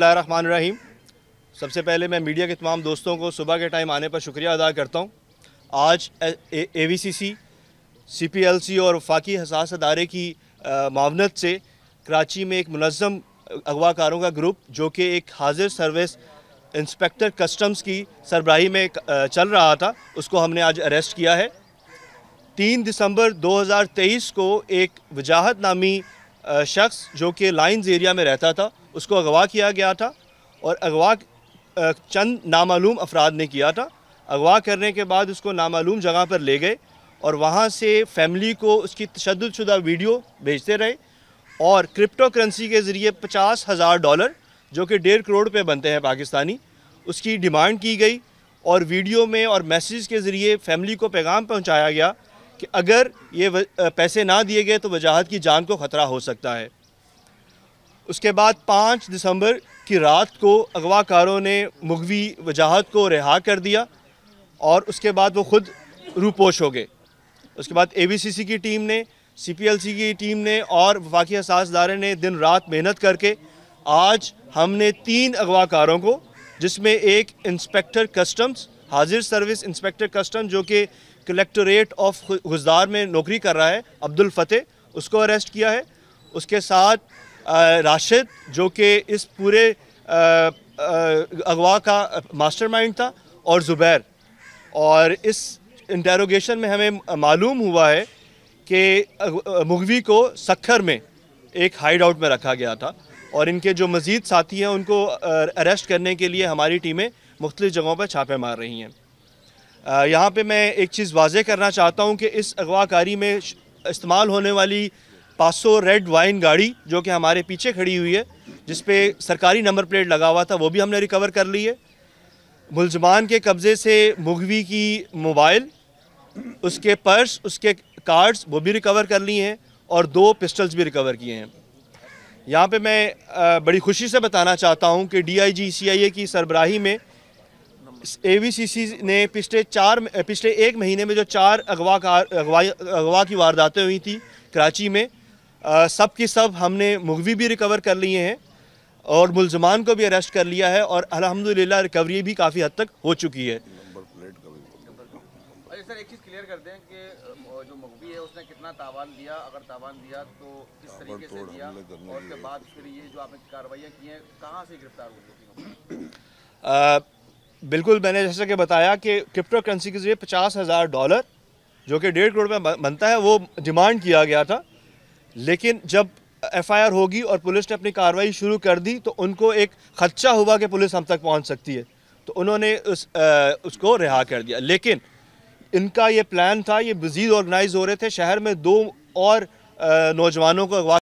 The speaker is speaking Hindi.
रहमान रहीम सबसे पहले मैं मीडिया के तमाम दोस्तों को सुबह के टाइम आने पर शुक्रिया अदा करता हूँ आज A V C C C P L C और वफाकी हसास अदारे की मावनत से कराची में एक मुनज़म अगवाकारों का ग्रुप जो कि एक हाजिर सर्विस इंस्पेक्टर कस्टम्स की सरबराही में चल रहा था उसको हमने आज अरेस्ट किया है तीन दिसंबर 2023 को एक वजाहत नामी शख्स जो कि लाइन्स एरिया में रहता था उसको अगवा किया गया था और अगवा चंद नामालूम अफराद ने किया था अगवा करने के बाद उसको नामालूम जगह पर ले गए और वहाँ से फैमिली को उसकी तशदशुदा वीडियो भेजते रहे और क्रिप्टो करेंसी के ज़रिए पचास हज़ार डॉलर जो कि डेढ़ करोड़ रुपये बनते हैं पाकिस्तानी उसकी डिमांड की गई और वीडियो में और मैसेज के ज़रिए फैमिली को पैगाम पहुँचाया गया कि अगर ये पैसे ना दिए गए तो वजाहत की जान को ख़तरा हो सकता है उसके बाद पाँच दिसंबर की रात को अगवाकारों ने मुगवी वजाहत को रिहा कर दिया और उसके बाद वो खुद रूपोश हो गए उसके बाद एबीसीसी की टीम ने सीपीएलसी की टीम ने और वफाकी असासदारे ने दिन रात मेहनत करके आज हमने तीन अगवाकारों को जिसमें एक इंस्पेक्टर कस्टम्स हाजिर सर्विस इंस्पेक्टर कस्टम जो कि कलेक्टोरेट ऑफ गुजदार में नौकरी कर रहा है अब्दुल फतेह उसको अरेस्ट किया है उसके साथ राशिद जो कि इस पूरे अगवा का मास्टरमाइंड था और ज़ुबैर और इस इंटेरोगेशन में हमें मालूम हुआ है कि मुगवी को सखर में एक हाइड आउट में रखा गया था और इनके जो मज़ीद साथी हैं उनको अरेस्ट करने के लिए हमारी टीमें मुख्तलिफ़ जगहों पर छापे मार रही हैं यहाँ पे मैं एक चीज़ वाजह करना चाहता हूँ कि इस अगवाकारी में इस्तेमाल होने वाली 500 रेड वाइन गाड़ी जो कि हमारे पीछे खड़ी हुई है जिस पे सरकारी नंबर प्लेट लगा हुआ था वो भी हमने रिकवर कर ली है मुलजमान के कब्ज़े से मुगवी की मोबाइल उसके पर्स उसके कार्ड्स वो भी रिकवर कर लिए हैं और दो पिस्टल्स भी रिकवर किए हैं यहाँ पे मैं बड़ी खुशी से बताना चाहता हूँ कि आई सीआईए की सरबराही में ए ने पिछले चार पिछले एक महीने में जो चार अगवा कार अगवा अगवा की वारदातें हुई थी कराची में सब की सब हमने मुगवी भी रिकवर कर लिए हैं और मुलजमान को भी अरेस्ट कर लिया है और अलहमदिल्ला रिकवरी भी काफ़ी हद तक हो चुकी है अच्छा, सर एक चीज़ क्लियर कर दें कि जो है उसने कितना तावान दिया अगर तावान दिया तो किस तरीके से दिया और उसके बाद फिर ये जो आपने कार्रवाइयाँ की हैं कहाँ से गिरफ्तार हुए बिल्कुल मैंने जैसा कि बताया कि क्रिप्टो करेंसी के जरिए पचास हज़ार डॉलर जो कि डेढ़ करोड़ में बनता है वो डिमांड किया गया था लेकिन जब एफआईआर होगी और पुलिस ने अपनी कार्रवाई शुरू कर दी तो उनको एक खदशा हुआ कि पुलिस हम तक पहुंच सकती है तो उन्होंने उस आ, उसको रिहा कर दिया लेकिन इनका ये प्लान था ये मज़ीद ऑर्गेनाइज हो रहे थे शहर में दो और नौजवानों को अगवा